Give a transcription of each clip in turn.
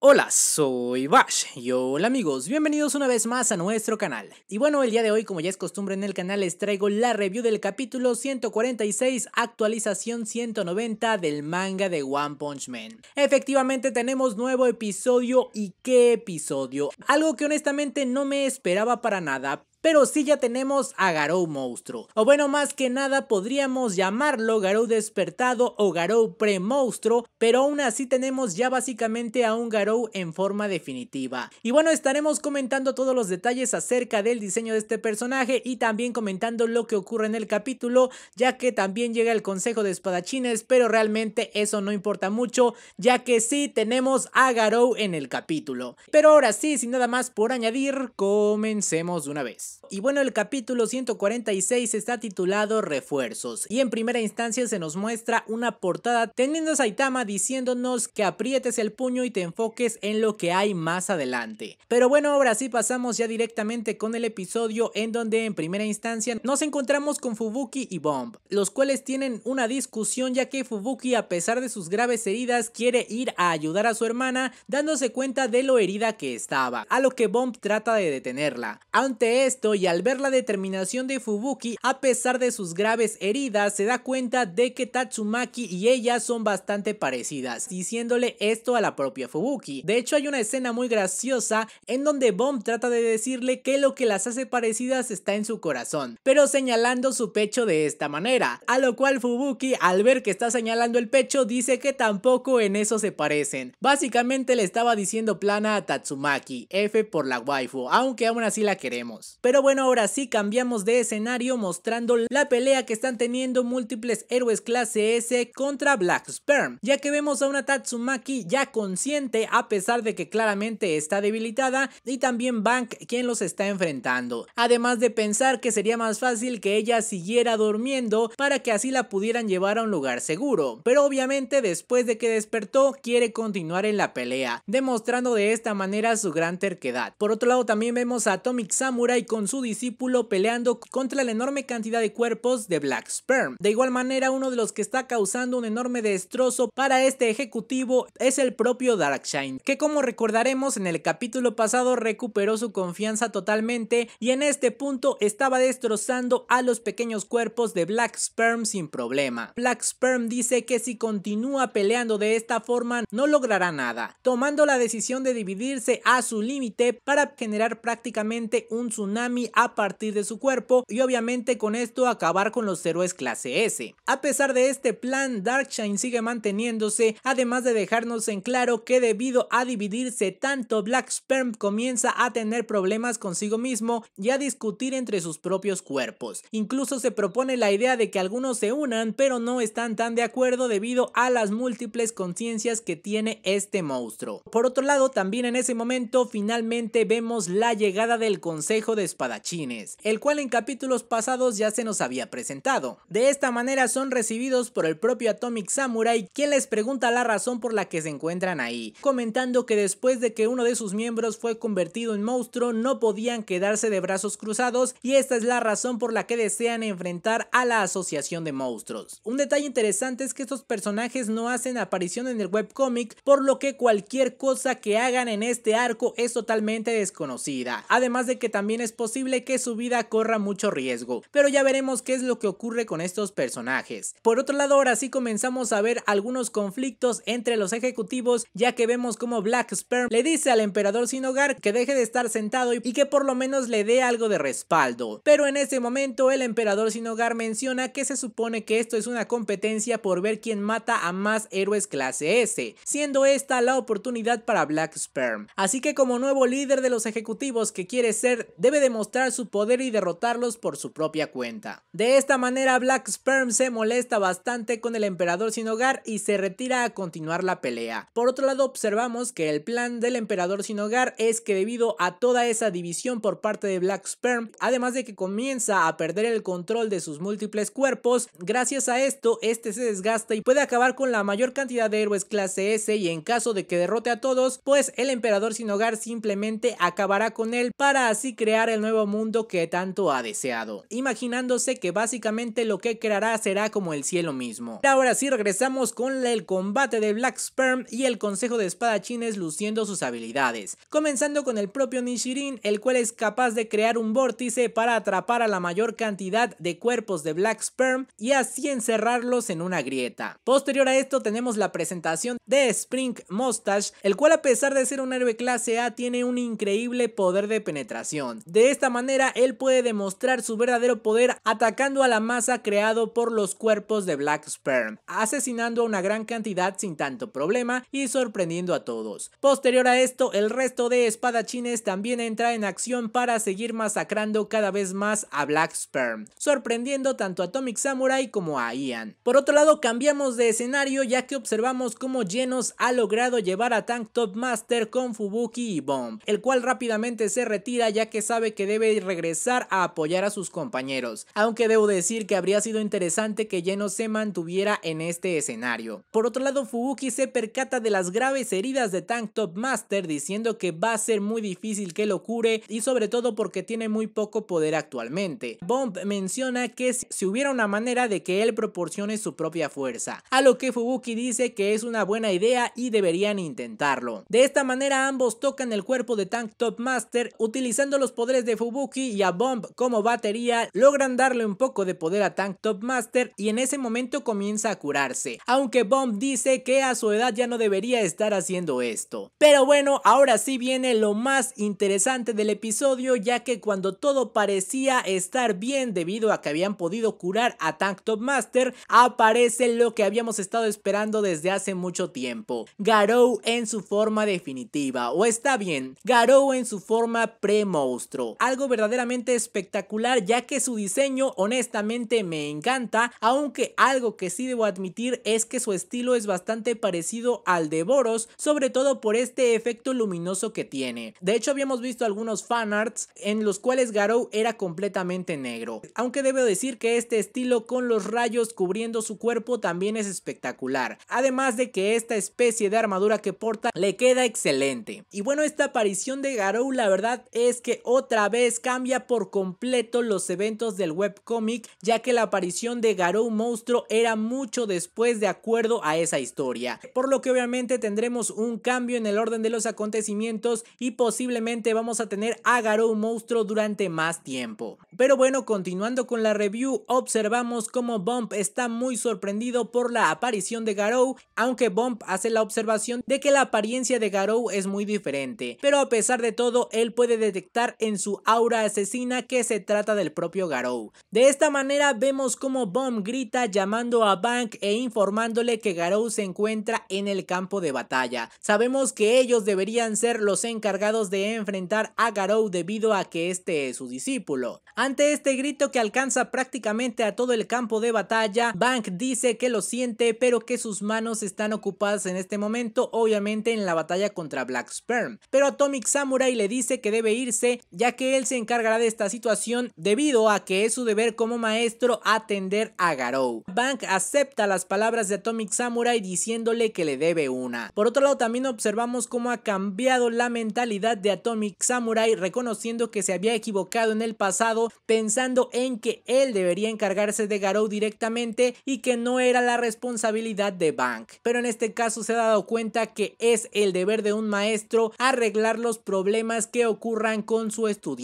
Hola, soy Bash y hola amigos, bienvenidos una vez más a nuestro canal. Y bueno, el día de hoy, como ya es costumbre en el canal, les traigo la review del capítulo 146, actualización 190 del manga de One Punch Man. Efectivamente, tenemos nuevo episodio y qué episodio. Algo que honestamente no me esperaba para nada, pero sí ya tenemos a Garou monstruo. O bueno, más que nada podríamos llamarlo Garou despertado o Garou pre-monstruo, pero aún así tenemos ya básicamente a un Garou en forma definitiva. Y bueno, estaremos comentando todos los detalles acerca del diseño de este personaje y también comentando lo que ocurre en el capítulo, ya que también llega el consejo de espadachines, pero realmente eso no importa mucho, ya que sí tenemos a Garou en el capítulo. Pero ahora sí, sin nada más por añadir, comencemos de una vez. Y bueno, el capítulo 146 está titulado Refuerzos y en primera instancia se nos muestra una portada teniendo a Saitama diciéndonos que aprietes el puño y te enfoques en lo que hay más adelante. Pero bueno, ahora sí pasamos ya directamente con el episodio en donde en primera instancia nos encontramos con Fubuki y Bomb, los cuales tienen una discusión ya que Fubuki a pesar de sus graves heridas quiere ir a ayudar a su hermana dándose cuenta de lo herida que estaba, a lo que Bomb trata de detenerla. Ante y al ver la determinación de Fubuki, a pesar de sus graves heridas, se da cuenta de que Tatsumaki y ella son bastante parecidas, diciéndole esto a la propia Fubuki. De hecho hay una escena muy graciosa en donde Bomb trata de decirle que lo que las hace parecidas está en su corazón, pero señalando su pecho de esta manera, a lo cual Fubuki al ver que está señalando el pecho dice que tampoco en eso se parecen. Básicamente le estaba diciendo plana a Tatsumaki, F por la waifu, aunque aún así la queremos. Pero bueno, ahora sí cambiamos de escenario mostrando la pelea que están teniendo múltiples héroes clase S contra Black Sperm, ya que vemos a una Tatsumaki ya consciente a pesar de que claramente está debilitada y también Bank quien los está enfrentando. Además de pensar que sería más fácil que ella siguiera durmiendo para que así la pudieran llevar a un lugar seguro, pero obviamente después de que despertó quiere continuar en la pelea, demostrando de esta manera su gran terquedad. Por otro lado también vemos a Atomic Samurai su discípulo peleando contra la enorme cantidad de cuerpos de Black Sperm. De igual manera, uno de los que está causando un enorme destrozo para este ejecutivo es el propio Darkshine, que como recordaremos en el capítulo pasado recuperó su confianza totalmente y en este punto estaba destrozando a los pequeños cuerpos de Black Sperm sin problema. Black Sperm dice que si continúa peleando de esta forma no logrará nada, tomando la decisión de dividirse a su límite para generar prácticamente un tsunami a partir de su cuerpo y obviamente con esto acabar con los héroes clase S. A pesar de este plan, Darkshine sigue manteniéndose, además de dejarnos en claro que debido a dividirse tanto, Black Sperm comienza a tener problemas consigo mismo y a discutir entre sus propios cuerpos. Incluso se propone la idea de que algunos se unan, pero no están tan de acuerdo debido a las múltiples conciencias que tiene este monstruo. Por otro lado, también en ese momento finalmente vemos la llegada del Consejo de espadachines, el cual en capítulos pasados ya se nos había presentado. De esta manera son recibidos por el propio Atomic Samurai, quien les pregunta la razón por la que se encuentran ahí, comentando que después de que uno de sus miembros fue convertido en monstruo no podían quedarse de brazos cruzados y esta es la razón por la que desean enfrentar a la Asociación de Monstruos. Un detalle interesante es que estos personajes no hacen aparición en el webcomic, por lo que cualquier cosa que hagan en este arco es totalmente desconocida. Además de que también es posible posible que su vida corra mucho riesgo, pero ya veremos qué es lo que ocurre con estos personajes. Por otro lado, ahora sí comenzamos a ver algunos conflictos entre los ejecutivos, ya que vemos como Black Sperm le dice al emperador sin hogar que deje de estar sentado y que por lo menos le dé algo de respaldo. Pero en ese momento el emperador sin hogar menciona que se supone que esto es una competencia por ver quién mata a más héroes clase S, siendo esta la oportunidad para Black Sperm. Así que como nuevo líder de los ejecutivos que quiere ser, debe demostrar mostrar su poder y derrotarlos por su propia cuenta. De esta manera Black Sperm se molesta bastante con el emperador sin hogar y se retira a continuar la pelea. Por otro lado observamos que el plan del emperador sin hogar es que debido a toda esa división por parte de Black Sperm, además de que comienza a perder el control de sus múltiples cuerpos, gracias a esto este se desgasta y puede acabar con la mayor cantidad de héroes clase S y en caso de que derrote a todos, pues el emperador sin hogar simplemente acabará con él para así crear el nuevo mundo que tanto ha deseado, imaginándose que básicamente lo que creará será como el cielo mismo. Ahora sí regresamos con el combate de Black Sperm y el consejo de espadachines luciendo sus habilidades, comenzando con el propio Nishirin, el cual es capaz de crear un vórtice para atrapar a la mayor cantidad de cuerpos de Black Sperm y así encerrarlos en una grieta. Posterior a esto tenemos la presentación de Spring Mustache, el cual a pesar de ser un héroe clase A tiene un increíble poder de penetración. De esta manera él puede demostrar su verdadero poder atacando a la masa creado por los cuerpos de Black Sperm, asesinando a una gran cantidad sin tanto problema y sorprendiendo a todos. Posterior a esto, el resto de espadachines también entra en acción para seguir masacrando cada vez más a Black Sperm, sorprendiendo tanto a Atomic Samurai como a Ian. Por otro lado, cambiamos de escenario ya que observamos cómo Genos ha logrado llevar a Tank Top Master con Fubuki y Bomb, el cual rápidamente se retira ya que sabe que debe regresar a apoyar a sus compañeros, aunque debo decir que habría sido interesante que Yeno se mantuviera en este escenario. Por otro lado, Fubuki se percata de las graves heridas de Tank Top Master diciendo que va a ser muy difícil que lo cure y sobre todo porque tiene muy poco poder actualmente. Bomb menciona que si hubiera una manera de que él proporcione su propia fuerza, a lo que Fubuki dice que es una buena idea y deberían intentarlo. De esta manera ambos tocan el cuerpo de Tank Top Master utilizando los poderes de Fubuki y a Bomb como batería logran darle un poco de poder a Tank Top Master y en ese momento comienza a curarse, aunque Bomb dice que a su edad ya no debería estar haciendo esto. Pero bueno, ahora sí viene lo más interesante del episodio ya que cuando todo parecía estar bien debido a que habían podido curar a Tank Top Master, aparece lo que habíamos estado esperando desde hace mucho tiempo, Garou en su forma definitiva, o está bien, Garou en su forma pre-monstruo algo verdaderamente espectacular ya que su diseño honestamente me encanta, aunque algo que sí debo admitir es que su estilo es bastante parecido al de Boros, sobre todo por este efecto luminoso que tiene. De hecho habíamos visto algunos fanarts en los cuales Garou era completamente negro, aunque debo decir que este estilo con los rayos cubriendo su cuerpo también es espectacular, además de que esta especie de armadura que porta le queda excelente. Y bueno esta aparición de Garou la verdad es que otra vez cambia por completo los eventos del webcomic, ya que la aparición de Garou Monstruo era mucho después de acuerdo a esa historia, por lo que obviamente tendremos un cambio en el orden de los acontecimientos y posiblemente vamos a tener a Garou Monstruo durante más tiempo. Pero bueno, continuando con la review, observamos cómo Bump está muy sorprendido por la aparición de Garou, aunque Bump hace la observación de que la apariencia de Garou es muy diferente, pero a pesar de todo, él puede detectar en su aura asesina que se trata del propio Garou. De esta manera vemos como Bomb grita llamando a Bank e informándole que Garou se encuentra en el campo de batalla. Sabemos que ellos deberían ser los encargados de enfrentar a Garou debido a que este es su discípulo. Ante este grito que alcanza prácticamente a todo el campo de batalla, Bank dice que lo siente pero que sus manos están ocupadas en este momento obviamente en la batalla contra Black Sperm. Pero Atomic Samurai le dice que debe irse ya que él se encargará de esta situación debido a que es su deber como maestro atender a Garou. Bank acepta las palabras de Atomic Samurai diciéndole que le debe una. Por otro lado también observamos cómo ha cambiado la mentalidad de Atomic Samurai reconociendo que se había equivocado en el pasado pensando en que él debería encargarse de Garou directamente y que no era la responsabilidad de Bank. Pero en este caso se ha dado cuenta que es el deber de un maestro arreglar los problemas que ocurran con su estudiante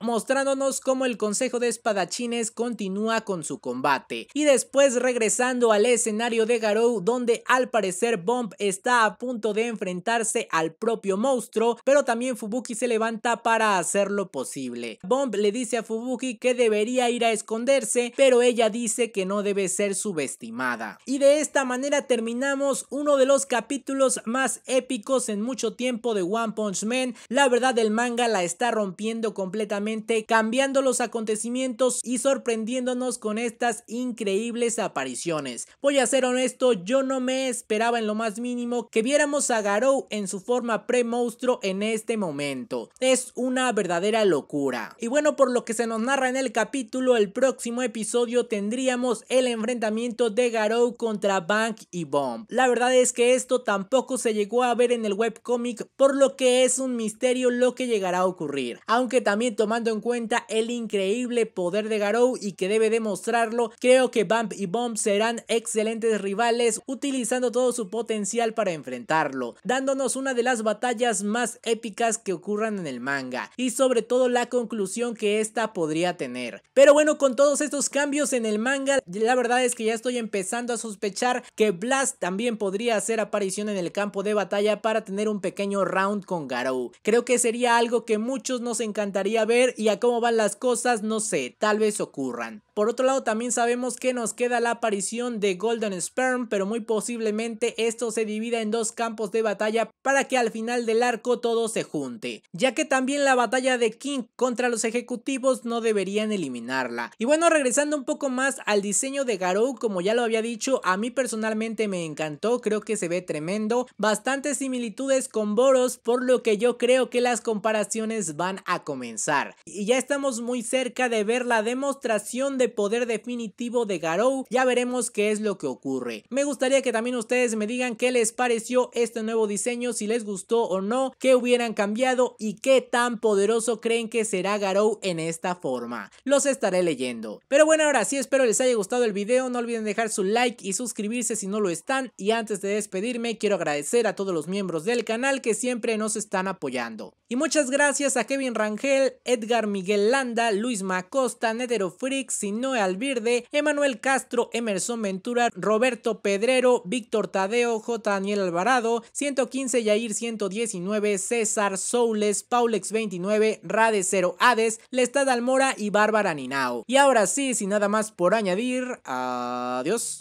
mostrándonos cómo el Consejo de Espadachines continúa con su combate. Y después regresando al escenario de Garou, donde al parecer Bomb está a punto de enfrentarse al propio monstruo, pero también Fubuki se levanta para hacer lo posible. Bomb le dice a Fubuki que debería ir a esconderse, pero ella dice que no debe ser subestimada. Y de esta manera terminamos uno de los capítulos más épicos en mucho tiempo de One Punch Man. La verdad el manga la está rompiendo completamente, cambiando los acontecimientos y sorprendiéndonos con estas increíbles apariciones. Voy a ser honesto, yo no me esperaba en lo más mínimo que viéramos a Garou en su forma pre-monstruo en este momento. Es una verdadera locura. Y bueno, por lo que se nos narra en el capítulo, el próximo episodio tendríamos el enfrentamiento de Garou contra Bank y Bomb. La verdad es que esto tampoco se llegó a ver en el webcomic, por lo que es un misterio lo que llegará a ocurrir. Aunque que también tomando en cuenta el increíble poder de Garou y que debe demostrarlo, creo que Bump y Bomb serán excelentes rivales utilizando todo su potencial para enfrentarlo, dándonos una de las batallas más épicas que ocurran en el manga y sobre todo la conclusión que esta podría tener. Pero bueno, con todos estos cambios en el manga, la verdad es que ya estoy empezando a sospechar que Blast también podría hacer aparición en el campo de batalla para tener un pequeño round con Garou. Creo que sería algo que muchos nos encantaría encantaría ver y a cómo van las cosas, no sé, tal vez ocurran. Por otro lado, también sabemos que nos queda la aparición de Golden Sperm, pero muy posiblemente esto se divida en dos campos de batalla para que al final del arco todo se junte, ya que también la batalla de King contra los ejecutivos no deberían eliminarla. Y bueno, regresando un poco más al diseño de Garou, como ya lo había dicho, a mí personalmente me encantó, creo que se ve tremendo, bastantes similitudes con Boros, por lo que yo creo que las comparaciones van a comenzar. Y ya estamos muy cerca de ver la demostración de poder definitivo de Garou, ya veremos qué es lo que ocurre. Me gustaría que también ustedes me digan qué les pareció este nuevo diseño, si les gustó o no, qué hubieran cambiado y qué tan poderoso creen que será Garou en esta forma. Los estaré leyendo. Pero bueno, ahora sí espero les haya gustado el video, no olviden dejar su like y suscribirse si no lo están y antes de despedirme quiero agradecer a todos los miembros del canal que siempre nos están apoyando. Y muchas gracias a Kevin Rango. Edgar Miguel Landa, Luis Macosta, Netero Frick, Sinoe Alvirde, Emanuel Castro, Emerson Ventura, Roberto Pedrero, Víctor Tadeo, J. Daniel Alvarado, 115 Yair 119, César Soules, Paulex 29, Rade 0 Hades, Lestad Almora y Bárbara Ninao. Y ahora sí, sin nada más por añadir, adiós.